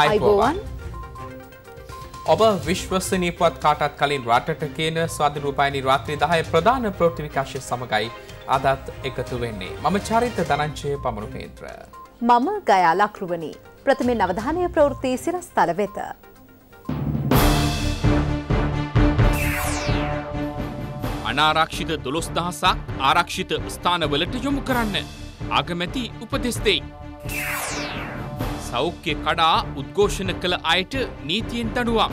අයිබෝවන් ඔබ විශ්වසනීපුවත් කාටත් කලින් රටට කියන ස්වාධ රූපයිනි රාත්‍රී දහය ප්‍රධාන ප්‍රෘතිවිකාශය සමඟයි අදත් එකතු වෙන්නේ. මම චරිත දනංචය පමණු පේත්‍ර. මම ගයා ලක්රුවනි ප්‍රථමෙන් අවධානය ප්‍රවෘත්ති සිරස් තල වෙත. අනාරක්ෂිත දොළොස් දහසක් ආරක්ෂිත ස්ථානවලට යොමු කරන්න. අගමැති උපදෙස්දෙයි. සෞඛ්‍ය කඩා උද්ඝෝෂණ කළ අයට නීතියෙන් දඩුවම්.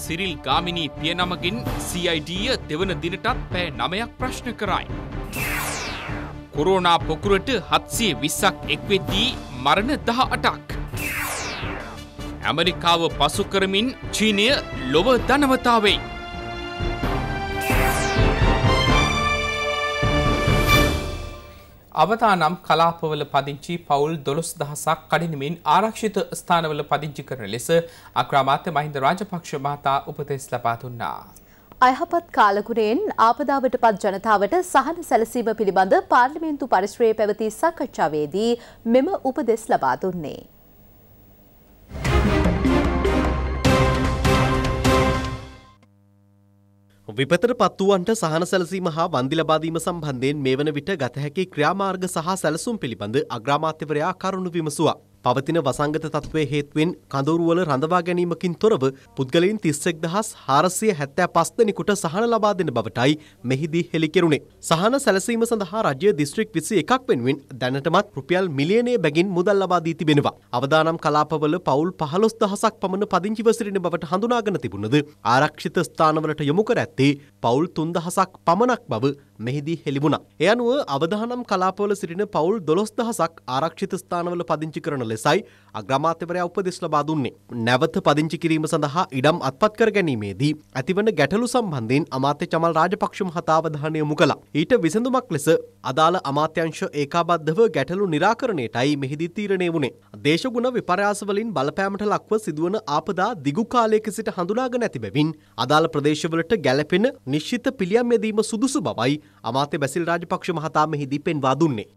සිරිල් ගාමිණී පිය නමගින් CIDය දෙවන දිනටත් පැය නමයක් ප්‍රශ්න කරයි. කොරෝනා පොකුරට හත්සේ විස්සක් එක්වෙද්දී මරණ දහ අටක්. ඇමරිකාව පසු කරමින් චීනය ලොව ධනවතාවෙයි. අවතානම් කලාපවල පදිංචි පවුල් දොළොස් දහසක් කඩිනමින් ආරක්ෂිත ස්ථානවල පදිංචි කරන ලෙස අක්‍රාමාත්‍ය මහින්ද රාජපක්ෂ මහතා උපදෙස් ලබා දුන්නා. අයහපත් කාලගුණයෙන් ආපදාවට පත් ජනතාවට සහන සැලසීම පිළිබඳ පාර්ලිමේන්තු පරිශ්‍රයේ පැවති සාකච්ඡාවේදී මෙම උපදෙස් ලබා දුන්නේ. විපතට පත්වුවන්ට සහන සැලසීම හා වන්දි ලබාදීම සම්බන්ධයෙන් මේ වන විට ගතහැකි ක්‍රියාමාර්ග සහ සැලසුම් පිළිබඳ අග්‍රාමාත්‍යවරයා කරුණු විමසුවා. පවතින වසංගත තත්ත්වය හේතුවෙන් කඳවුරුවල රඳවා ගැනීමකින් තොරව පුද්ගලයින් තිස්සෙක් දහස් හාරසිය හැත්තෑ පස්දෙනෙකුට සහන ලබා දෙන බවටයි මෙහිදී හෙළිකෙරුණේ. සහන සැලසීම සඳහා රජය දිස්ත්‍රික් විසි එකක් වෙනුවෙන් දැනටමත් රුපියල් මිලියනය බැගින් මුදල් ලබා දී තිබෙනවා. අවදානම් කලාපවල පවුල් පහලොස් දහසක් පමණ පදිංචිව සිටින බවට හඳුනාගෙන තිබුණද ආරක්ෂිත ස්ථානවලට යොමු කර ඇත්තේ පවුල් තුන්දහසක් පමණක් බව මෙහිදී හෙළිබුණා. ඒ අනුව අවදානම් කලාපවල සිටින පවුල් 12000ක් ආරක්ෂිත ස්ථානවල පදිංචි කරන ලෙසයි අග්‍රාමාත්‍යවරයා උපදෙස් ලබා දුන්නේ. නැවත පදිංචි කිරීම සඳහා ඉඩම් අත්පත් කර ගැනීමේදී ඇතිවන ගැටලු සම්බන්ධයෙන් අමාත්‍ය චමල් රාජපක්ෂ මහතා අවධානය යොමු කළා. ඊට විසඳුමක් ලෙස අදාළ අමාත්‍යංශ ඒකාබද්ධව ගැටලු निराකරණයටයි මෙහිදී තීරණය වුණේ. දේශගුණ විපර්යාස වලින් බලපෑමට ලක්ව සිදුවන ආපදා දිගු කාලයක සිට හඳුනාගෙන ඇති බැවින් අදාළ ප්‍රදේශවලට ගැළපෙන නිශ්චිත පිළියම් යෙදීම සුදුසු බවයි අමාත්‍ය බැසිල් රාජපක්ෂ මහතා මෙහිදී පෙන්වා දුන්නේ.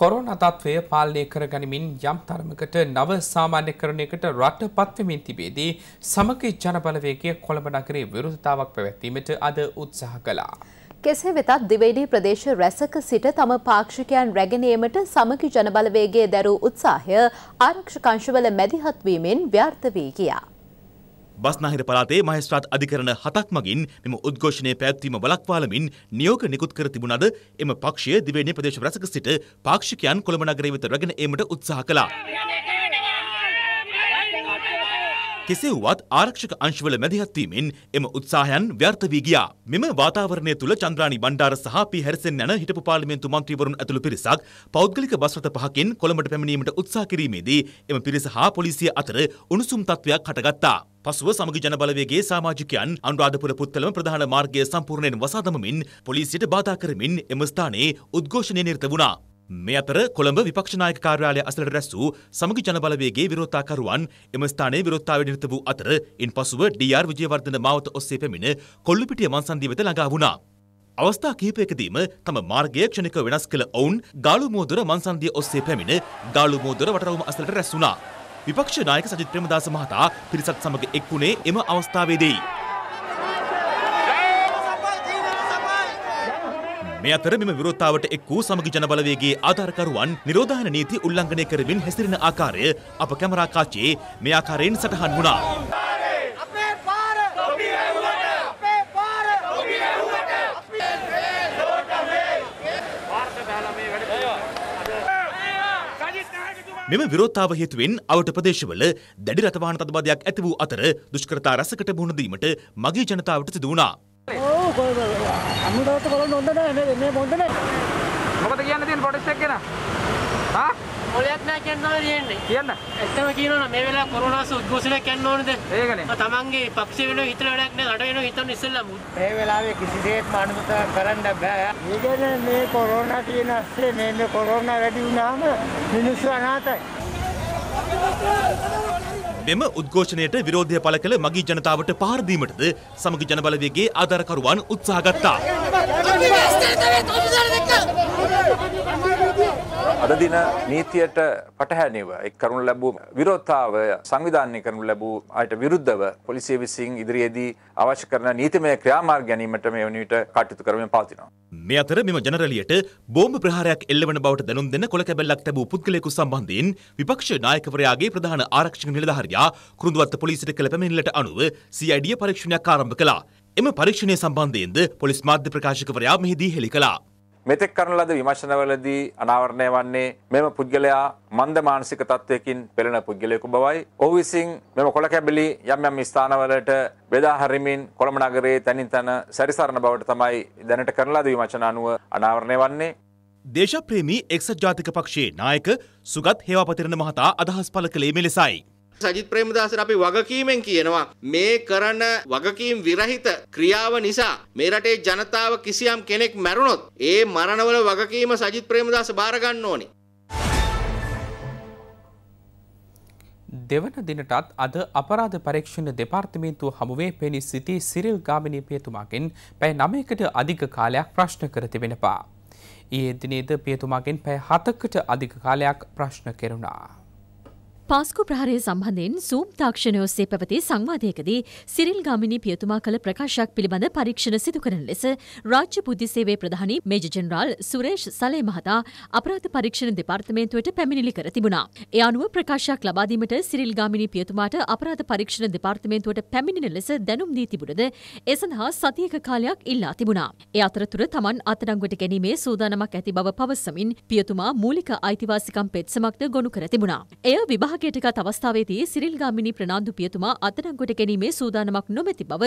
කොරෝනා තත්ත්වය පාලනය කර ගනිමින් යම් තරමකට නව සාමාන්‍යකරණයකට රට පත්වමින් තිබේදී සමගි ජනබලවේගය කොළඹ නගරේ විරුද්ධතාවක් පැවැත්වීමට අද උත්සාහ කළා. කෙසේ වෙතත් දිවයිඩී ප්‍රදේශ රැසක සිට තම පාක්ෂිකයන් රැගෙනීමට සමගි ජනබලවේගයේ දැරූ උත්සාහය ආරක්ෂකංශවල මැදිහත්වීමෙන් ව්‍යර්ථ වී ගියා. බස්නාහිර පළාතේ මහේස්ත්‍රාත් අධිකරණ හතක් මගින් මෙම උද්ඝෝෂණය පැවැත්වීම වළක්වාලමින් නියෝග නිකුත් කර තිබුණද එම පක්ෂය දිවයිනේ ප්‍රදේශ රැසක සිට පාක්ෂිකයන් කොළඹ නගරය වෙත රැගෙන ඒමට උත්සාහ කළා. කෙසේ වුවත් ආරක්ෂක අංශවල මැදිහත්වීමෙන් එම උත්සාහයන් ව්‍යර්ථ වී ගියා. මෙම වාතාවරණය තුළ චන්ද්‍රානි බණ්ඩාර සහ පී හැරිසන් යන හිටපු පාර්ලිමේන්තු මන්ත්‍රීවරුන් ඇතුළු පිරිසක් පෞද්ගලික බස් රථ පහකින් කොළඹට පැමිණීමට උත්සාහ කිරීමේදී එම පිරිස හා පොලිසිය අතර උණුසුම් තත්ත්වයක් හටගත්තා. පසුව සමග ජනබලවේගේ සාමාජිකයන් අනුරාධපුර පුත්කලම ප්‍රධාන මාර්ගය සම්පූර්ණයෙන් වසා දමමින් පොලිසියට බාධා කරමින් එම ස්ථානයේ උද්ඝෝෂණය නිරත වුණා. මේ අතර කොළඹ විපක්ෂ නායක කාර්යාලය අසලට රැස් වූ සමගි ජනබලවේගයේ විරෝධතාකරුවන් එම ස්ථානයේ විරෝධතාවයට නිරත වූ අතර ඉන්පසුව ඩී.ආර්. විජේවර්ධන මාවත ඔස්සේ පැමිණ කොල්ලුපිටිය මන්සන්දිය වෙත ළඟා වුණා. අවස්ථා කිහිපයකදීම තම මාර්ගය ක්ෂණික වෙනස් කළ ඔවුන් ගාලුමෝදර මන්සන්දිය ඔස්සේ පැමිණ ගාලුමෝදර වටරවුම අසලට රැස් වුණා. විපක්ෂ නායක සජිත් ප්‍රේමදාස මහතා පිරිසත් සමග එක්වුණේ එම අවස්ථාවේදී. මේ අතර මෙම විරෝධතාවට එක් වූ සමගි ජනබලවේගයේ ආධාරකරුවන් නිරෝධායන නීති උල්ලංඝනය කරමින් හැසිරෙන ආකාරය අප කැමරා කාචයේ මේ ආකාරයෙන් සටහන් වුණා. මෙම විරෝධතාව හේතුවෙන් අවට ප්‍රදේශවල දැඩි රථවාහන තදබදයක් ඇති වූ අතර දුෂ්කරතා රැසකට මුහුණ දීමට මගේ ජනතාවට සිදු වුණා. අමුදවත කොලන් හොඳ නෑ මේ මේ හොඳ නෑ මොකද කියන්න තියෙන ප්‍රොටෙස්ට් එක ගැන හා මොලයක් නෑ කියන්න තමයි තියෙන්නේ කියන්න ඇත්තම කියනවා මේ වෙලාව කොරෝනා උද්ඝෝෂණයක් යන්න ඕනේද ඒකනේ තමන්ගේ පක්ෂ වෙන හිතන වැඩක් නෑ රට වෙන හිතන්න ඉස්සෙල්ලම මේ වෙලාවේ කිසිසේත් මානවත කරන්න බෑ ඊගෙන මේ කොරෝනා කියන ඇස්සේ මේ මේ කොරෝනා වැඩි වුණාම මිනිස්සු අනාතයි මෙම උද්ඝෝෂණයට විරෝධය පළ කළ මගී ජනතාවට පහර දීමටද සමගි ජනබලවේගයේ ආධාරකරුවන් උත්සාහ ගත්තා. අද දින නීතියට පටහැනිව එක් කරනු ලැබූ විරෝධතාවය සංවිධානය කරනු ලැබූ අයට විරුද්ධව පොලිසිය විසින් ඉදිරියේදී අවශ්‍ය කරන නීතිමය ක්‍රියාමාර්ග ගැනීමට මේ වන විට කටයුතු කරමින් පවතිනවා. මේ අතර මෙම ජනරලියට බෝම්බ ප්‍රහාරයක් එල්ලවන බවට දැනුම් දෙන කොළ කැබැල්ලක් ලැබූ පුද්ගලයෙකු සම්බන්ධයෙන් විපක්ෂ නායකවරයාගේ ප්‍රධාන ආරක්ෂක නිලධාරියා කුරුඳුවත්ත පොලිසියට කළ පැමිණිල්ලට අනුව CID පරීක්ෂණයක් ආරම්භ කළා. එම පරීක්ෂණය සම්බන්ධයෙන්ද පොලිස් මාධ්‍ය ප්‍රකාශකවරයා මෙහිදී හෙළි කළා. මෙතෙක් කරන ලද විමර්ශනවලදී අනාවරණය වන්නේ මෙම පුද්ගලයා මන්ද මානසික තත්වයකින් පෙළෙන පුද්ගලයෙකු බවයි. ඔහු විසින් මෙම කොළ කැබලි යම් යම් ස්ථානවලට බෙදා හරිමින් කොළඹ නගරයේ තනින් තන සැරිසරන බවට තමයි දැනට කරන ලද විමර්ශන අනුව අනාවරණය වන්නේ. දේශප්‍රේමී එක්සත් ජාතික පක්ෂයේ නායක සුගත් හේවාපතිරණ මහතා අදහස් පළ කළේ මෙලෙසයි. සජිත් ප්‍රේමදාසට අපි වගකීමෙන් කියනවා මේ කරන වගකීම් විරහිත ක්‍රියාව නිසා මේ රටේ ජනතාව කිසියම් කෙනෙක් මැරුණොත් ඒ මරණවල වගකීම සජිත් ප්‍රේමදාස බාර ගන්න ඕනේ. දෙවන දිනටත් අද අපරාධ පරීක්ෂණ දෙපාර්තමේන්තුව හමුවේ පෙනී සිටි සිරිල් ගාමිණී පියතුමාගෙන් පැය නමයකට අධික කාලයක් ප්‍රශ්න කර තිබෙනවා. ඊයේ දිනේද පියතුමාගෙන් පැය හතකට අධික කාලයක් ප්‍රශ්න කෙරුණා. පාස්කු ප්‍රහාරය සම්බන්ධයෙන් සූම් තාක්ෂණ ඔස්සේ පැවති සංවාදයකදී සිරිල් ගාමිණී පියතුමා කළ ප්‍රකාශයක් පිළිබඳ පරීක්ෂණ සිදු කරන ලෙස රාජ්‍ය බුද්ධි සේවයේ ප්‍රධානි මේජර් ජෙනරාල් සුරේෂ් සලේ මහතා අපරාධ පරීක්ෂණ දෙපාර්තමේන්තුවට පැමිණිලි කර තිබුණා. ඒ අනුව ප්‍රකාශයක් ලබා දීමට සිරිල් ගාමිණී පියතුමාට අපරාධ පරීක්ෂණ දෙපාර්තමේන්තුවට පැමිණෙන ලෙස දැනුම් දී තිබුණද ඒ සඳහා සතියක කාලයක් ඉල්ලා තිබුණා. ඒ අතරතුර Taman අත්අඩංගුවට ගැනීමේ සූදානමක් ඇති බව පවසමින් පියතුමා මූලික අයිතිවාසිකම් පෙත්සමක්ද ගොනු කර තිබුණා. එය විභාග විභාගයටගත් අවස්ථාවේදී සිරිල් ගාමිණී ප්‍රනාන්දු පියතුමා අත්අඩංගුවට ගැනීමේ සූදානමක් නොමැති බව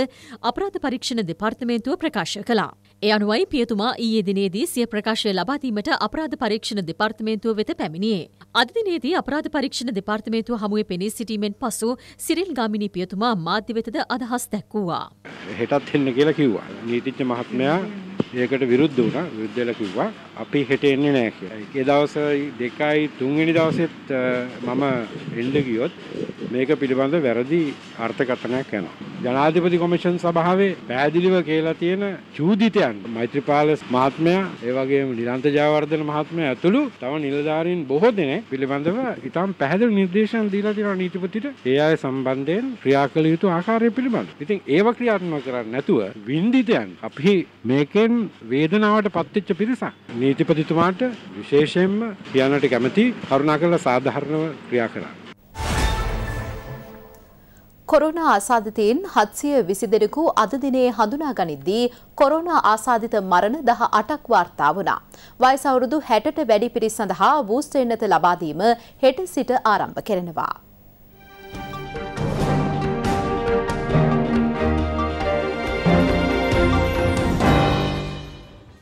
අපරාධ පරීක්ෂණ දෙපාර්තමේන්තුව ප්‍රකාශ කළා. ඒ අනුවයි පියතුමා ඊයේ දිනේදී සිය ප්‍රකාශය ලබා දීමට අපරාධ පරීක්ෂණ දෙපාර්තමේන්තුව වෙත පැමිණියේ. අද දිනේදී අපරාධ පරීක්ෂණ දෙපාර්තමේන්තුව හමුවේ පෙනී සිටීමෙන් පසු සිරිල් ගාමිණී පියතුමා මාධ්‍ය වෙතද අදහස් දැක්වුවා. හෙටත් එන්න කියලා කිව්වා. නීතිඥ මහත්මයා ඒකට විරුද්ධ වුණා. විරුද්ධ වෙලා කිව්වා අපි හෙට එන්නේ නෑ කියලා. ඒ දවස දෙකයි තුන්වෙනි දවසෙත් මම එල්ල ගියොත් මේක පිළිබඳ වැරදි අර්ථකථනයක් යනවා. ජනාධිපති කොමිෂන් සභාවේ පැහැදිලිව කියලා තියෙන චූදිතයන් මෛත්‍රීපාල මහත්මයා, ඒ වගේම නිරන්ත ජයවර්ධන මහත්මයා ඇතුළු තව නිලධාරීන් බොහෝ දෙනෙක් පිළිබඳව ඉතාම පැහැදිලි නිර්දේශන දීලා තියෙනවා නීතිපතිට. ඒ අය සම්බන්ධයෙන් ක්‍රියා කළ යුතු ආකාරය පිළිබඳ. ඉතින් ඒව ක්‍රියාත්මක කරන්නේ නැතුව වින්දිතයන් අපි මේකෙන් වේදනාවට පත්වෙච්ච පිරිසක්. නීතිපතිතුමාට විශේෂයෙන්ම කියනට කැමති කරුණා කරලා සාධාරණව ක්‍රියා කරන්න. කොරෝනා ආසාධිතයින් හත්සිය විසි දෙනෙකු අද දිනේ හඳුනා ගනිද්දී කොරෝනා ආසාධිත මරණ දහ අටක් වාර්තා වුණා. වයස අවුරුදු හැටට වැඩි පිරිස් සඳහා බූස්ට් එන්නත ලබා දීම හෙට සිට ආරම්භ කරනවා.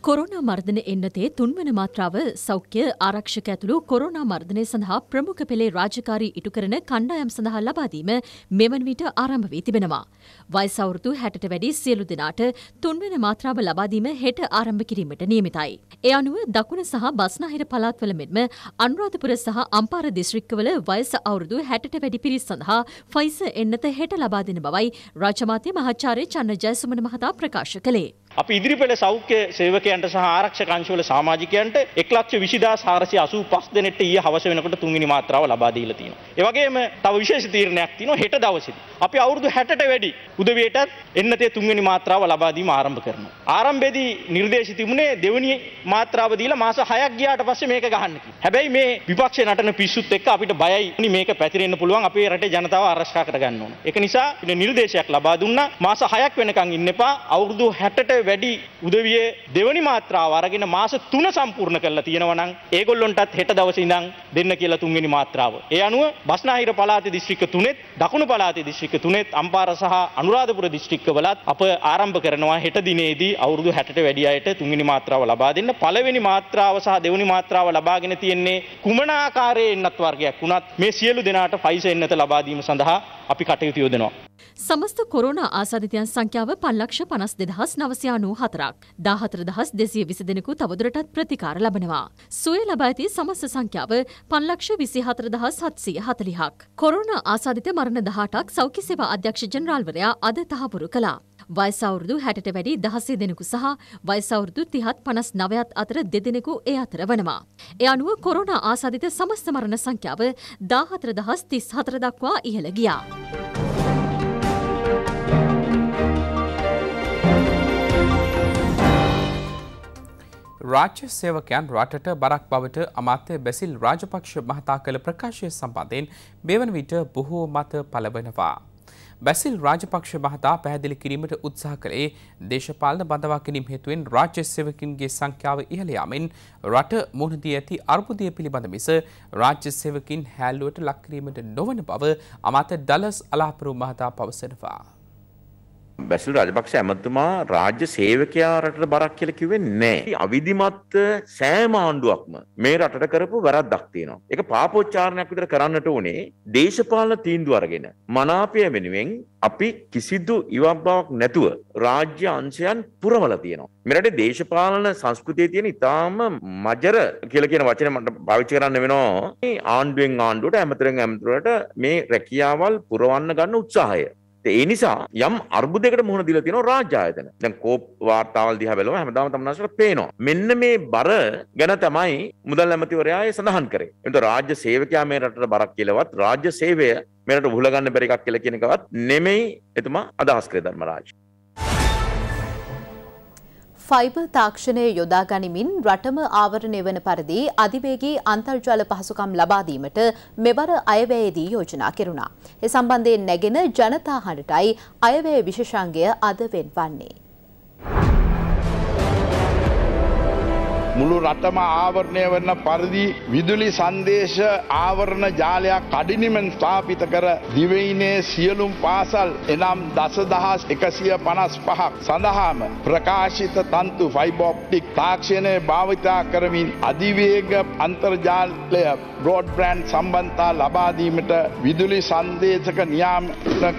කොරෝනා කොරෝනා මර්ධන එන්නතේ තුන්වන මාත්‍රාව සෞඛ්‍ය ආරක්ෂක ඇතුළු කොරෝනා මර්ධනය සඳහා ප්‍රමුඛ පෙළේ රාජකාරී ඉටු කරන කණ්ඩායම් සඳහා ලබාදීම මෙවන් විට ආරම්භ වී තිබෙනවා. වයස අවුරුදු 60ට වැඩි සියලු දෙනාට තුන්වන මාත්‍රාව ලබාදීම හෙට ආරම්භ කිරීමට නියමිතයි. ඒ අනුව දකුණ සහ බස්නාහිර පළාත්වල මෙන්ම අනුරාධපුර සහ අම්පාර දිස්ත්‍රික්කවල වයස අවුරුදු 60ට වැඩි පිරිස් සඳහා ෆයිස එන්නත හෙට ලබා දෙන බවයි රාජමාත්‍ය මහාචාර්ය චන්න ජයසුමන මහතා ප්‍රකාශ කළේ. අපි ඉදිරි පෙළ සෞඛ්‍ය සේවකයන්ට සහ ආරක්ෂක අංශවල සමාජිකයන්ට 120485 දෙනෙට ඊයේ හවස වෙනකොට තුන්වෙනි මාත්‍රාව ලබා දීලා තියෙනවා. ඒ වගේම තව විශේෂ තීරණයක් තියෙනවා හෙට දවසේදී. අපි අවුරුදු 60ට වැඩි උදවියටත් එන්නතේ තුන්වෙනි මාත්‍රාව ලබා දීම ආරම්භ කරනවා. ආරම්භයේදී නිර්දේශ තිබුණේ දෙවෙනි මාත්‍රාව දීලා මාස 6ක් ගියාට පස්සේ මේක ගහන්න කියලා. හැබැයි මේ විපක්ෂේ නටන පිස්සුත් එක්ක අපිට බයයි මේක පැතිරෙන්න පුළුවන් අපේ රටේ ජනතාව ආරක්ෂා කරගන්න ඕන. ඒක නිසා නිර්දේශයක් ලබා දුන්නා මාස 6ක් වෙනකන් ඉන්න එපා. අවුරුදු 60ට වැඩි උදවියේ දෙවෙනි මාත්‍රාව මාත්‍රාව අරගෙන මාස 3 සම්පූර්ණ කරලා තියෙනවා නම් ඒගොල්ලොන්ටත් හෙට දවසේ ඉඳන් දෙන්න කියලා තුන්වෙනි මාත්‍රාව. ඒ අනුව බස්නාහිර පළාතේ දිස්ත්‍රික්ක 3ෙත් දකුණු පළාතේ දිස්ත්‍රික්ක 3ෙත් අම්පාර සහ අනුරාධපුර දිස්ත්‍රික්කවලත් අප ආරම්භ කරනවා හෙට දිනේදී අවුරුදු 60ට වැඩි අයට තුන්වෙනි මාත්‍රාව ලබා දෙන්න. පළවෙනි මාත්‍රාව සහ දෙවෙනි මාත්‍රාව ලබාගෙන තියෙන්නේ කුමන ආකාරයේ එන්නත් වර්ගයක් වුණත් මේ සියලු දෙනාට ෆයිස එන්නත ලබා දීම සඳහා අපි කටයුතු යොදනවා. සමස්ත කොරෝනා ආසාධිතයන් සංඛ්‍යාව පල්ලක්ෂ පනස් දෙදහස් නවසයානූ හතරක් දාහතර දහස් දෙසිය විසි දෙනෙකු තවදුරටත් ප්‍රතිකාර ලබනවා. සුවය ලබ ඇති සමස්ත සංඛ්‍යාව පන්ලක්ෂ විසි හතර දහස් හත්සිය හතලිහක්. කොරෝනා ආසාධිත මරණ දහටක් සෞඛ්‍ය සේවා අධ්‍යක්ෂ ජනරාල්වරයා අද තහවුරු කළා. වයසවුරුදු හැටට වැඩි දහසේ දෙනෙකු සහ වයසවුරුදු තිහත් පනස් නවයත් අතර දෙදෙනෙකු ඒ අතර වනවා. එ අනුව කොරුණ ආසාධිත සමස්ත මරණ සංඛ්‍යාව දාහතර දහස් තිස් හතර දක්වා ඉහළ ගියා. රාජ්‍ය සේවකයන් රටට බරක් බවට අමාත්‍ය බැසිල් රාජපක්ෂ මහතා කළ ප්‍රකාශය සම්බන්ධයෙන් මෙවන විට බොහෝ මත පළවනවා. බැසිල් රාජපක්ෂ මහතා පැහැදිලි කිරීමට උත්සාහ කළේ දේශපාලන බඳවා ගැනීම හේතුවෙන් රාජ්‍ය සේවකින්ගේ සංඛ්‍යාව ඉහළ යාමෙන් රට මුහුණ දී ඇති අර්බුදය පිළිබඳ මිස රාජ්‍ය සේවකින් හැල්ලුවට ලක් කිරීමට නොවන බව අමාත්‍ය ඩලස් අලාපරු මහතා පවසනවා. බැසිල් රජපක්ෂ ඇමතුමා රාජ්‍ය සේවකයා රටට බරක් කියලා කිව්වේ නැහැ. අවිධිමත් සෑම ආණ්ඩුවක්ම මේ රටට කරපු වැරද්දක් තියෙනවා. ඒක පාපෝච්චාරණයක් විතර කරන්නට උනේ දේශපාලන තීන්දුව අරගෙන මනාපය වෙනුවෙන් අපි කිසිදු ඉවම්බාවක් නැතුව රාජ්‍ය අංශයන් පුරවලා තියෙනවා. මෙරට දේශපාලන සංස්කෘතියේ තියෙන ඉතාම මජර කියලා කියන වචනේ මට පාවිච්චි කරන්න වෙනවා. මේ ආණ්ඩුවෙන් ආණ්ඩුවට ඇමතුරෙන් ඇමතුරට මේ රැකියාවල් පුරවන්න ගන්න උත්සාහය. ඒ නිසා යම් අර්බුදයකට මුහුණ දීලා තියෙනවා රාජ්‍ය ආයතන. දැන් කෝප් වාර්තාවල් දිහා බලුවම හැමදාම තමනාසට පේනවා. මෙන්න මේ බර ගැන තමයි මුදල් ඇමතිවරයා ඒ සඳහන් කරේ. එතකොට රාජ්‍ය සේවකයා මේ රටට බරක් කියලාවත් රාජ්‍ය සේවය මෙරට උහුලගන්න බැරි එකක් කියලා කියන එකවත් නෙමෙයි එතුමා අදහස් කරේ ධර්මරාජ්. ෆයිබර් තාක්ෂණය යොදා ගනිමින් රටම ආවරණය වන පරිදි අධිවේගී අන්තර්ජාල පහසුකම් ලබා දීමට මෙවර අයවැයේදී යෝජනා කෙරුණා. ඒ සම්බන්ධයෙන් නැගෙන ජනතා හඬටයි අයවැය විශේෂාංගය අද වෙන් වන්නේ. මුළු රටම ආවරණය වන්න පරිදි විදුලි සංදේශ ආවරණ ජාලයක් කඩිනිමෙන් ස්ථාපිත කර දිවයිනේ සියලුම් පාසල් එනම් දසදහස් එකසිය පනස් පහක් සඳහාම ප්‍රකාශිත තන්තු ෆයිබෝප්ටික් තාක්ෂණය භාවිතා කරමින් අධිවේග අන්තර්ජාලය බ්‍රෝඩ්බ්‍රන්් සම්බන්තා ලබාදීමට විදුලි සංදේශක නියාම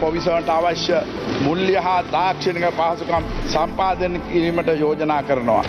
කොවිසට අවශ්‍ය මුල්්‍ය හා තාක්ෂණක පහසුකම් සම්පාදන කිරීමට යෝජනා කරනවා.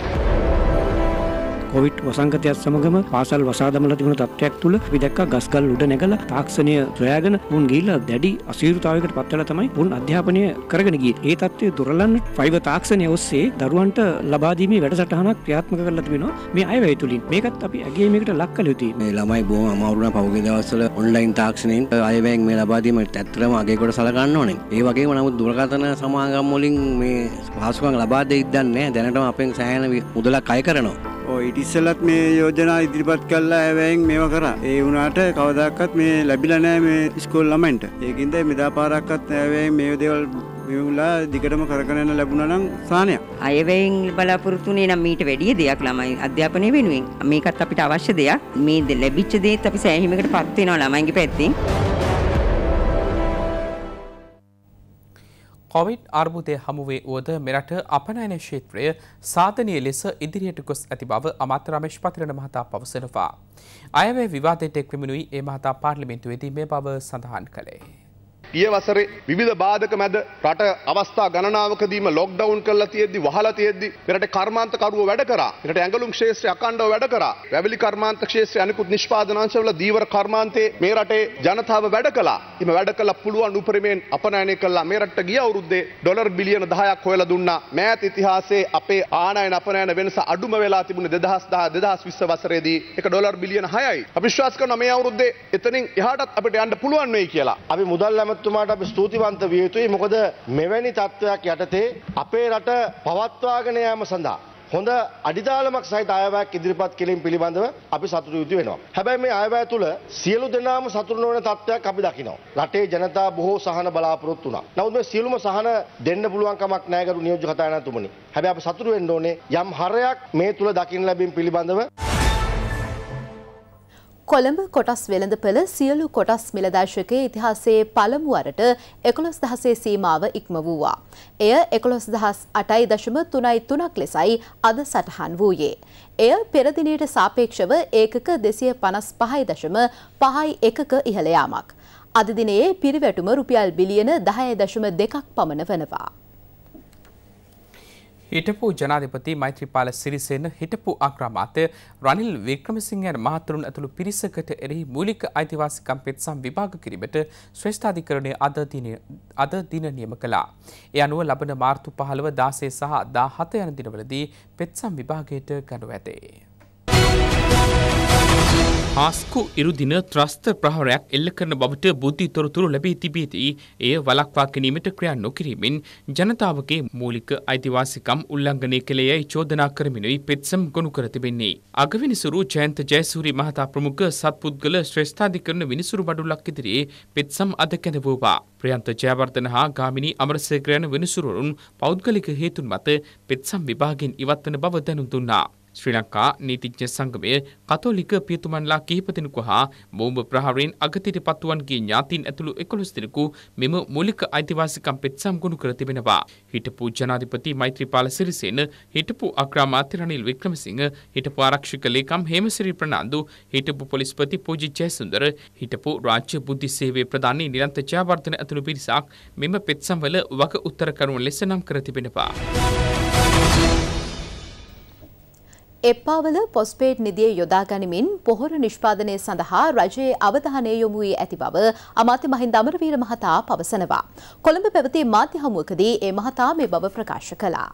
කොවිඩ් වසංගතයත් සමගම පාසල් වසාදමල තිබුණ තත්ත්වයක් තුළ අපි දැක්කා ගස්කල් උඩ නැගලා තාක්ෂණය සොයාගෙන උන් ගිහිල්ලා දැඩි අසීරුතාවයකට පත් වෙලා තමයි උන් අධ්‍යාපනය කරගෙන ගියේ. ඒ තත්ත්වය දුරලන්න ෆයිව තාක්ෂණය ඔස්සේ දරුවන්ට ලබා දීමේ වැඩසටහනක් ක්‍රියාත්මක කරලා තිබෙනවා. මේ අයවැය තුලින් මේකත් අපි ඇගේ මේකට ලක් කළ යුතුයි. මේ ළමයි බොහොම අමාරුන පහුගිය දවස්වල ඔන්ලයින් තාක්ෂණයෙන් අයවැයෙන් මේ ලබා දීම ඇත්තටම අගේ කොට සලකන්න ඕනේ. ඒ වගේම නමුත් දුරකථන සමාගම් වලින් මේ පහසුකම් ලබා දෙයි දන්නේ දැනටම අපෙන් සෑහෙන මුදලක් අය කරනවා. ඊට ඉස්සෙල්ලත් මේ යෝජනා ඉදිරිපත් කළා හැබැයින් මේවා කරා. ඒ වුණාට කවදාකවත් මේ ලැබිලා නැහැ මේ ස්කෝල් ළමයින්ට. ඒකින්ද මෙදා පාරක්වත් හැබැයින් මේ දේවල් මෙවුලා දිගටම කරගනන්න ලැබුණනම් සානයක්. අයවැයෙන් බලාපොරොත්තුනේ නම් මීට වැඩිය දෙයක් ළමයි අධ්‍යාපනය වෙනුවෙන්. මේකත් අපිට අවශ්‍ය දෙයක්. මේ ලැබිච්ච දේත් අපි සෑහීමකට පත් වෙනවා ළමයින්ගේ පැත්තෙන්. කොවිඩ් අර්බුදය හමුවේ වුවද මෙරට අපනයන ශේත්‍රය සාධනය ලෙස ඉදිරියට ගොස් ඇති බව අමත් රමේශ් පතිරණ මහතා පවසනවා. අයවේ විවාදයට එක්විමනුයි ඒ මහතා පාර්ලිමින්තුවේදී මේ බව සඳහන් කළේ. ගිය වසරේ විවිධ බාධක මැද රට අවස්ථා ගණනාවකදීම ලොක්ඩවුන් කරලා තියෙද්දි වහලා තියෙද්දි මෙරට කර්මාන්ත කරුවෝ වැඩ කරා. මෙරට ඇඟලුම් ක්ෂේත්‍රය අඛණ්ඩව වැඩ කරා. වැවිලි කර්මාන්ත ක්ෂේත්‍රය අනිකුත් නිෂ්පාදනාංශවල දීවර කර්මාන්තේ මේ රටේ ජනතාව වැඩ කළා. එහම වැඩ කළා පුළුවන් උපරිමයෙන් අපනයනය කළා. මේ රටට ගිය අවුරුද්දේ ඩොලර් බිලියන 10ක් හොයලා දුන්නා. මෑත ඉතිහාසයේ අපේ ආනයන අපනයන වෙනස අඩුම වෙලා තිබුණේ 2010 2020 වසරේදී 1 ඩොලර් බිලියන 6යි. අපි විශ්වාස කරනවා මේ අවුරුද්දේ එතනින් එහාටත් අපිට යන්න පුළුවන් වෙයි කියලා. අපි මුදල් ඇමති ඇමැත්තුමාට අපි ස්තුතිවන්ත විය යුතුයි. මොකද මෙවැනි තත්ත්වයක් යටතේ අපේ රට පවත්වාගෙන යාම සඳහා හොඳ අඩිතාලමක් සහිත අයවැයක් ඉදිරිපත් කිරීම පිළිබඳව අපි සතුටු යුතු වෙනවා. හැබැයි මේ අයවැය තුළ සියලු දෙනාම සතුටු නොවන තත්ත්වයක් අපි දකිනවා. රටේ ජනතා බොහෝ සහන බලාපොරොත්තු වුණා. නමුත් මේ සියලුම සහන දෙන්න පුළුවන් කමක් නැහැ ගරු නියෝජ්‍ය කතානායකතුමනි. හැබැයි අපි සතුටු වෙන්න ඕනේ යම් හරයක් මේ තුළ දකින්න ලැබීම පිළිබඳව කොළඹ කොටස් වෙළඳපළ සියලු කොටස් මිලදර්ශකයේ ඉතිහාසයේ පළමු වරට එකොළොස් දහසේ සීමාව ඉක්ම වූවා. එය එකොළොස් දහස් අටයි දශම තුනයි තුනක් ලෙසයි අද සටහන් වූයේ. එය පෙරදිනයට සාපේක්ෂව ඒකක දෙසිය පනස් පහයි දශම පහයි එකක ඉහළයාමක්. අදදිනයේ පිරිවැටුම රුපියල් බිලියන දහය දශම දෙකක් පමණ වනවා. හිටපු ජනාධිපති මෛත්‍රීපාල සිරිසේන හිටපු අග්‍රාමාත්‍ය රනිල් වික්‍රමසිංහයන් මහතුරුන් ඇතුළු පිරිසකට එරෙහි මූලික අයිතිවාසිකම් පෙත්සම් විභාග කිරීමට ශ්‍රේෂ්ඨාධිකරණය අද දින නියම කළා. ඒ අනුව ලබන මාර්තු පහළව දාසේ සහ දා හත යන දිනවලදී පෙත්සම් විභාගයට ගනු ඇතේ. හාස්කු ඉරු දින ත්‍රස්ත ප්‍රහාරයක් එල්ල කරන බවට බුද්ධි තොරතුරු ලැබී තිබේදී එය වලක්වා ගැනීමට ක්‍රියා නොකිරීමෙන් ජනතාවගේ මූලික අයිතිවාසිකම් උල්ලංඝනය කළේයයි චෝදනා කරමිනුයි පෙත්සම් ගොනු කර තිබෙන්නේ. අගවිනිසුරු ජයන්ත ජයසූරි මහතා ප්‍රමුඛ සත්පුද්ගල ශ්‍රේෂ්ඨාධිකරණ විනිසුරු බඩුල්ලක් ඉදිරියේ පෙත්සම් අද කැඳවුවා. ප්‍රියන්ත ජයවර්ධන හා ගාමිණී අමරසේකර යන විනිසුරුවරුන් පෞද්ගලික හේතුන් මත පෙත්සම් විභාගෙන් ඉවත් වන බව දැනුම් දුන්නා. ශ්‍රී ලංකා නීතිඥ සංගමය කතෝලික පියතුමන්ලා කිහිපතිනකු හා බෝම්භ ප්‍රහාරයෙන් අගතිට පත්තුවන්ගේ ඥාතින් ඇතුළු එකොළොස් දෙනෙකු මෙම මූලික අයිතිවාසිකම් පෙත් සම්ගුණු කර තිබෙනවා. හිටපු ජනාධිපති මෛත්‍රීපාල සිරිසේන, හිටපු අග්‍රාමාත්‍ය රනිල් වික්‍රමසිංහ, හිටපු ආරක්ෂක ලේකම් හේමසිරි ප්‍රනාන්දු, හිටපු පොලිස්පති පූජි ජයසුන්දර, හිටපු රාජ්‍ය බුද්ධි සේවයේ ප්‍රධානී නිරන්ත ජයවර්ධන ඇතුළු පිරිසක් මෙම පෙත්සම්වල වග උත්තර කරුණු ලෙස නම් කර තිබෙනවා. එප්පාවල පොස්පේට් නිදිය යොදා ගනිමින් පොහොර නිෂ්පාදනය සඳහා රජයේ අවධානය යොමු වී ඇති බව අමාත්‍ය මහින්ද අමරවීර මහතා පවසනවා. කොළඹ පැවති මාධ්‍ය හමුවකදී ඒ මහතා මේ බව ප්‍රකාශ කළා.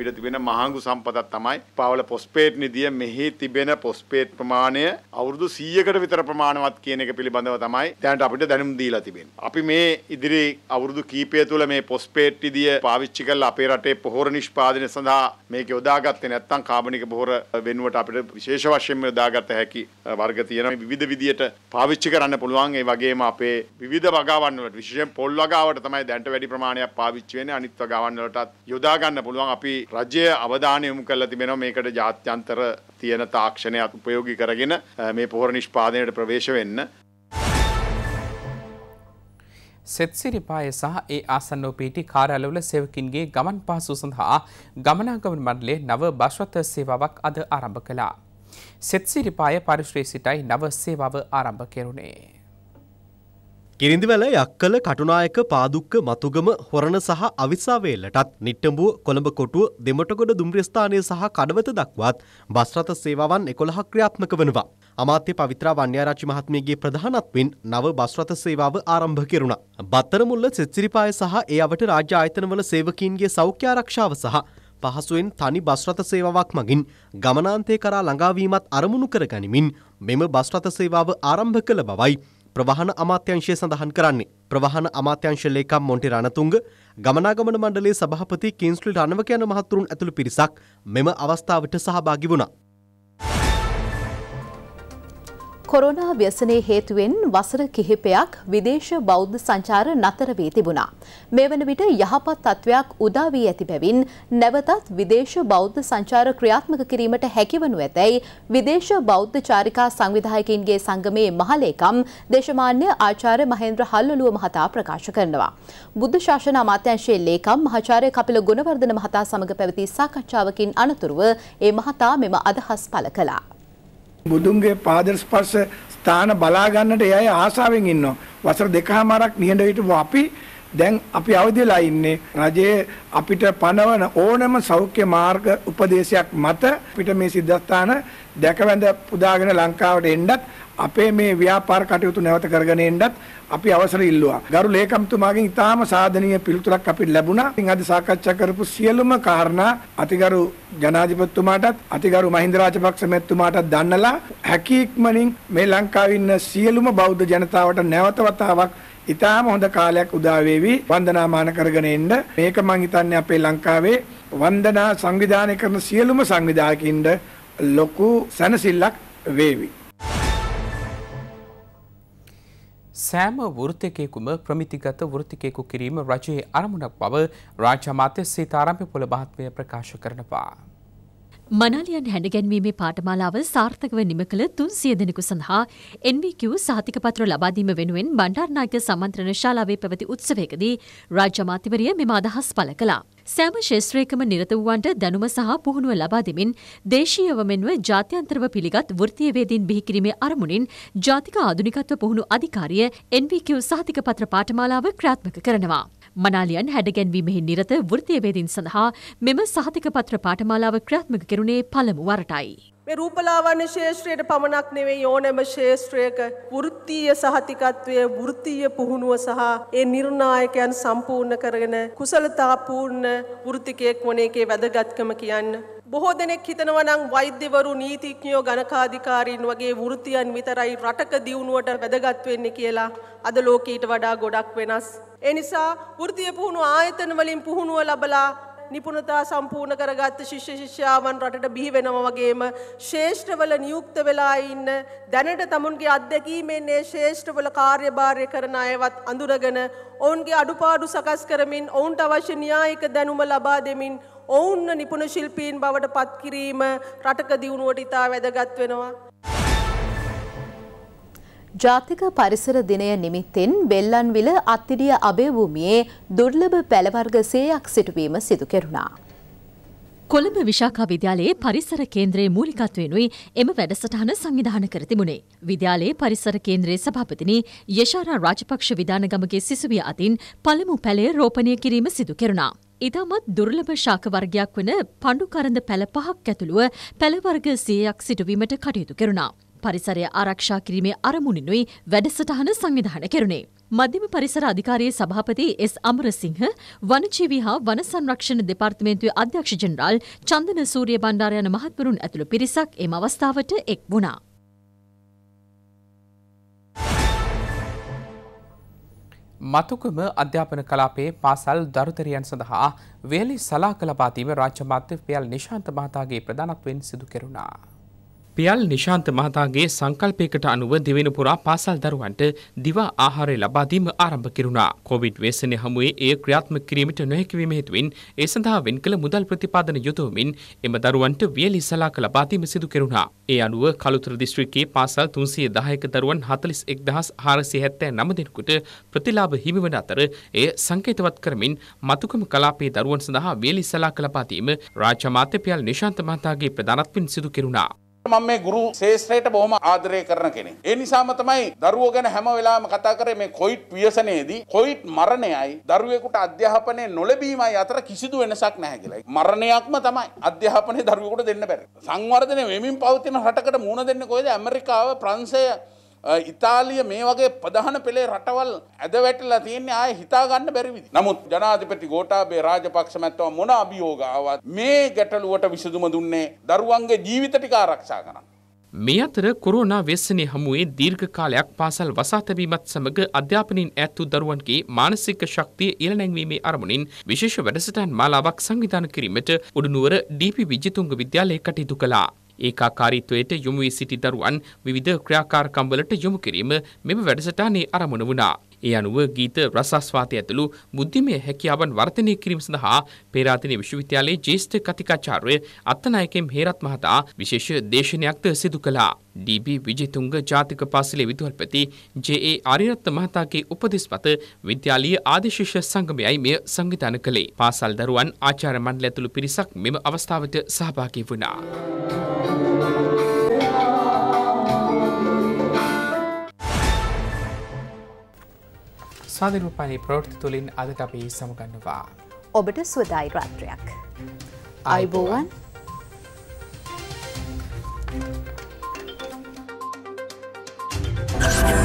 අපිට තිබෙන මහඟු සම්පතක් තමයි පාවල පොස්පේට් නිදිය මෙහි තිබෙන පොස්පේට් ප්‍රමාණය අවුරුදු 100කට විතර ප්‍රමාණවත් කියන එක පිළිබඳව තමයි දැනට අපිට දැනුම් දීලා තිබෙන්නේ. අපි මේ ඉදිරි අවුරුදු කීපය තුළ මේ පොස්පේට් නිදිය පාවිච්චි කරලා අපේ රටේ පොහොර නිෂ්පාදනය සඳහා මේක යොදාගත්තේ නැත්නම් කාබනික පොහොර වෙනුවට අපිට විශේෂ වශයෙන්ම යොදාගත හැකි වර්ග තියෙන විවිධ විදියට පාවිච්චි කරන්න පුළුවන් ඒ වගේම අපේ විවිධ වගාවන් වලට විශේෂයෙන් පොල් වගාවට තමයි දැනට වැඩි ප්‍රමාණයක් පාවිච්චි වෙන්නේ අනිත් වගාවන් වලටත් යොදා ගන්න පුළුවන් අපි රජය අවධානය යොමු කරලා තිබෙනවා මේකට ජාත්‍යන්තර තියෙන තාක්ෂණයත් උපයෝගී කරගෙන මේ පොහොර නිෂ්පාදනයට ප්‍රවේශ වෙන්න. සෙත්සිරිපාය සහ ඒ ආසන්නෝපීටි කාරාලවල සෙවකින්ගේ ගමන් පහසු සඳහා ගමනාගමන මණ්ඩලේ නව භශ්වත සේවාවක් අද ආරම්භ කළා. සෙත්සිරිපාය පරිශ්‍රේ සිටයි නව සේවාව ආරම්භ කෙරුණේ. කිරිඳිවැල යක්කල කටුනායක පාදුක්ක මතුගම හොරණ සහ අවිසාවේලටත් නිට්ටඹුව කොළඹ කොටුව දෙමටගොඩ දුම්රිය ස්ථානය සහ කඩවත දක්වාත් බස් රථ සේවාවන් 11ක් ක්‍රියාත්මක වෙනවා. අමාත්‍ය පවිත්‍රා වන්‍යාරච්චි මහත්මියගේ ප්‍රධානත්වයෙන් නව බස් රථ සේවාව ආරම්භ කෙරුණා. බත්තරමුල්ල සෙත්සිරිපාය සහ ඒ අවට රාජ්‍ය ආයතනවල සේවකීන්ගේ සෞඛ්‍ය ආරක්ෂාව සහ පහසුවෙන් තනි බස් රථ සේවාවක් මගින් ගමනාන්තය කරා ළඟාවීමත් අරමුණු කර ගනිමින් මෙම බස් රථ සේවාව ආරම්භ කළ බවයි ප්‍රවාහන අමාත්‍යංශය සඳහන් කරන්නේ. ප්‍රවාහන අමාත්‍යංශ ලේකම් මොන්ටි රණතුංග, ගමනාගමන මණ්ඩලයේ සභාපති කින්ස්ලි රණවක යන මහතුරුන් ඇතුළු පිරිසක් මෙම අවස්ථාවට සහභාගී වුණා. කොරෝනා ව්‍යසනය හේතුවෙන් වසර කිහිපයක් විදේශ බෞද්ධ සංචාර නතර වී තිබුණා. මේ වන විට යහපත් තත්ත්වයක් උදා වී ඇති බැවින් නැවතත් විදේශ බෞද්ධ සංචාර ක්‍රියාත්මක කිරීමට හැකිවනු ඇතැයි විදේශ බෞද්ධ චාරිකා සංවිධායකින්ගේ සංගමයේ මහලේකම් දේශමාන්‍ය ආචාර්ය මහේන්ද්‍ර හල්ලලුව මහතා ප්‍රකාශ කරනවා. බුද්ධ ශාසන අමාත්‍යංශයේ ලේකම් මහාචාර්ය කපිල ගුණවර්ධන මහතා සමඟ පැවති සාකච්ඡාවකින් අනතුරුව ඒ මහතා මෙම අදහස් පළ කළා. බුදුන්ගේ පාද ස්පර්ශ ස්ථාන බලා ගන්නට එයයි ආසාවෙන් ඉන්නවා. වසර දෙකමාරක් නිහඬ හිටපු අපි දැන් අපි අවදිලා ඉන්නේ රජයේ අපිට පනවන ඕනම සෞඛ්‍ය මාර්ග උපදේශයක් මත අපිට මේ සිද්ධාස්ථාන දැකවඳ පුදාගෙන ලංකාවට එන්නත් අපේ මේ ව්‍යාපාර කටයුතු නැවත කරගෙන එන්නත් අපි අවසර ඉල්ලුවා. ගරු ලේකම්තුමාගෙන් ඉතාම සාධනීය පිළිතුරක් අපිට ලැබුණා. ඉතින් අද සාකච්ඡා කරපු සියලුම කාරණා අතිගරු ජනාධිපතිතුමාටත් අතිගරු මහින්ද රාජපක්ෂ මැතිතුමාටත් දන්නලා හැකි ඉක්මනින් මේ ලංකාවේ ඉන්න සියලුම බෞද්ධ ජනතාවට නැවත වතාවක් ඉතාම හොඳ කාලයක් උදා වේවි වන්දනාමාන කරගෙන එන්න. මේක මං හිතන්නේ අපේ ලංකාවේ වන්දනා සංවිධානය කරන සියලුම සංවිධායකින්ද ලොකු සැනසිල්ලක් වේවි. සෑම වෘත්තකයෙකුම ප්‍රමිතිගත වෘත්තිකයෙකු කිරීම රජයේ අරමුණක් බව රාජ්‍යමාත්‍ය සීතාරම්භ පොළ භාත්වය ප්‍රකාශ කරනවා. මනාලියන් හැඩගැන්වීමේ පාටමාලාව සාර්ථකව නිම කළ තුන් සිය දෙනෙකු සඳහා NVQ සහතික පත්‍ර ලබාදීම වෙනුවෙන් බණ්ඩාරනායක සමන්ත්‍රණ ශාලාවේ පැවති උත්සවයකදී රාජ්‍යමාත්‍යවරිය මෙම අදහස් පළ කළා. සෑම ශේත්‍රයකම නිරත වූවන්ට දැනුම සහ පුහුණුව ලබා දෙමින් දේශීයව මෙන්ව ජාත්‍යන්තරව පිළිගත් වෘත්තීයවේදීන් බිහිකිරීමේ අරමුණින් ජාතික ආධුනිකත්ව පුහුණු අධිකාරිය NVQ සහතික පත්‍ර පාඨමාලාව ක්‍රියාත්මක කරනවා. මනාලියන් හැඩගැන්වීමෙහි නිරත වෘත්තීයවේදීන් සඳහා මෙම සහතික පත්‍ර පාඨමාලාව ක්‍රියාත්මක කෙරුණේ පළමු වරටයි. මේ රූපලාවන්‍ය ශේෂත්‍රයට පමණක් නෙවෙයි ඕනෑම ශේෂත්‍රයක වෘත්තීය සහතිකත්වයේ වෘත්තීය පුහුණුව සහ ඒ නිර්ණායකයන් සම්පූර්ණ කරගෙන කුසලතා පූර්ණ වෘත්තිකයෙක් වන එකේ වැදගත්කම කියන්න. බොහෝ දෙනෙක් හිතනවා නම් වෛද්‍යවරු නීතිඥයෝ ගණකාධිකාරීන් වගේ වෘත්තියන් විතරයි රටක දියුණුවට වැදගත් වෙන්නේ කියලා අද ලෝකීට වඩා ගොඩක් වෙනස්. ඒ නිසා වෘත්තීය පුහුණුව ආයතන වලින් පුහුණුව ලබලා නිපුණතා සම්පූර්ණ කරගත්ත ශිෂ්‍ය ශිෂ්‍යාවන් රටට බිහි වෙනවා වගේම ශේෂ්ඨවල නියුක්ත වෙලා ඉන්න දැනට තමුන්ගේ අත්දැකීමෙන් ඒ ශේෂ්ඨවල කාර්යභාරය කරන අයවත් අඳුරගෙන ඔවුන්ගේ අඩුපාඩු සකස් කරමින් ඔවුන්ට අවශ්‍ය න්‍යායික දැනුම ලබා දෙමින් ඔවුන්ව නිපුණ ශිල්පීන් බවට පත්කිරීම රටක දියුණුවට ඉතා වැදගත් වෙනවා. ජාතික පරිසර දිනය නිමිත්තෙන් බෙල්ලන්විල අත්තිඩිය අභයභූමියේ දුර්ලභ පැළවර්ග සේයක් සිටුවීම සිදු කෙරුණා. කොළඹ විශාකා විද්‍යාලයේ පරිසර කේන්ද්‍රයේ මූලිකත්වයෙනුයි එම වැඩසටහන සංවිධාන කර තිබුණේ. විද්‍යාලයේ පරිසර කේන්ද්‍රයේ සභාපතිනි යශාරා රාජපක්ෂ විධානගමගේ සිසුවිය අතින් පළමු පැළය රෝපණය කිරීම සිදු කෙරුණා. ඉතාමත් දුර්ලභ ශාක වර්ගයක් වන පණ්ඩුකරඳ පැළ පහක් ඇතුළුව පැළවර්ග සියයක් සිටුවීමට කටයුතු කෙරුණා. පරිසරය ආරක්ෂා කිරීමේ අරමුණිනුයි වැඩසටහන සංවිධාන කෙරුණේ. මධ්‍යම පරිසර අධිකාරයේ සභාපති එස් අමරසිංහ වනජීවී හා වන සංරක්ෂණ දෙපාර්තමේන්තුවේ අධ්‍යක්ෂ ජෙනරාල් චන්දන සූරිය බණ්ඩාර යන මහත්වරුන් ඇතුළු පිරිසක් එම අවස්ථාවට එක් වුණා. මතුකම අධ්‍යාපන කලාපේ පාසල් දරුතරයන් සඳහා වේලි සලාක ලබාදීම රාජ්‍ය මාත්‍ය පියල් නිශාන්ත මහතාගේ ප්‍රධානත්වයෙන් සිදු කෙරුණා. පියල් නිශාන්ත මහතාගේ සංකල්පයකට අනුව දෙවෙන පුරා පාසල් දරුවන්ට දිවා ආහාරය ලබා දීම ආරම්භ කෙරුණා. කොවිඩ් ව්‍යසනය හමුවේ එය ක්‍රියාත්මක කිරීමට නොහැකි වීම හේතුවෙන් ඒ සඳහා වෙන් කළ මුදල් ප්‍රතිපාදන යොදවමින් එම දරුවන්ට වියලි සලාක ලබා දීම සිදු කෙරුණා. ඒ අනුව කලුතර දිස්ත්‍රික්කයේ පාසල් 310ක දරුවන් 41479 දෙනෙකුට ප්‍රතිලාභ හිමිවන අතර එය සංකේතවත් කරමින් මතුකම කලාපයේ දරුවන් සඳහා වියලි සලාක ලබා දීම රාජ්‍ය අමාත්‍ය පියල් නිශාන්ත මහතාගේ ප්‍රධානත්වයෙන් සිදු කෙරුණා. මම මේ ගුරු ශේෂ්ත්‍රයට බොහොම ආදරය කරන කෙනෙක්. ඒ නිසාම තමයි දරුවෝ ගැන හැම වෙලාවෙම කතා කරේ මේ කොයිට් ව්‍යසනයේදී කොයිට් මරණයයි දරුවෙකුට අධ්‍යාපනය නොලැබීමයි අතර කිසිදු වෙනසක් නැහැ කියලා. මරණයක්ම තමයි අධ්‍යාපනය දරුවෙකුට දෙන්න බැරි. සංවර්ධනය වෙමින් පවතින රටකට මුණ දෙන්නේ කොහෙද? ඇමරිකාව, ප්‍රංශය, ඉතාලිය මේ වගේ ප්‍රධාන පෙළේ රටවල් ඇද වැටලා තියන්නේ ආය හිතාගන්න බැරිවිදි. නමුත් ජනාධිපති ගෝටාබේ රාජපක්ෂ මැත්තව මොන අභියෝග ආවත් මේ ගැටලුවට විසඳුම දුන්නේ දරුවන්ගේ ජීවිත ටික ආරක්ෂා කරන්න. මේ අතර කොරෝනා ව්‍යසනය හමුවේ දීර්ඝ කාලයක් පාසල් වසා තැබීමත් සමග අධ්‍යාපනයෙන් ඈත් වූ දරුවන්ගේ මානසික ශක්තිය ඉළ නැංවීමේ අරමුණින් විශේෂ වැඩසටහන් මාලාවක් සංවිධානය කිරීමට උඩුනුවර ඩීපී විජිතුංග විද්‍යාලය කටයුතු කළා. ඒකාකාරීත්වයට යොමු වී සිටි දරුවන් විවිධ ක්‍රියාකාරකම්වලට යොමු කිරීම මෙම වැඩසටහනේ අරමුණ වුණා. ඒ අනුව ගීත රසස්වාතය ඇතුළු බුද්ධිමය හැකියාවන් වර්ධනය කිරීම සඳහා පේරාදෙණිය විශ්වවිද්‍යාලයේ ජ්‍යෙෂ්ඨ කතිකාචාර්ය අත්තනායකම් හේරත් මහතා විශේෂ දේශනයක්ද සිදු කළා. ඩී.බී. විජේතුංග ජාතික පාසලේ විදුහල්පති ජේ.ඒ. ආරියරත්න මහතාගේ උපදෙස් මත විද්‍යාලීය ආදිශිෂ්‍ය සංගමයයි මෙය සංවිධානය කළේ. පාසල් දරුවන් ආචාර්ය මණ්ඩලය ඇතුළු පිරිසක් මෙම අවස්ථාවට සහභාගී වුණා. Thank you. සාධරූපනය ප්‍රෝට්ති තුළින් අදට අපි සමගන්නවා. ඔබට සුවදායි රාත්‍රයක්. අයිබෝවන් Thank you.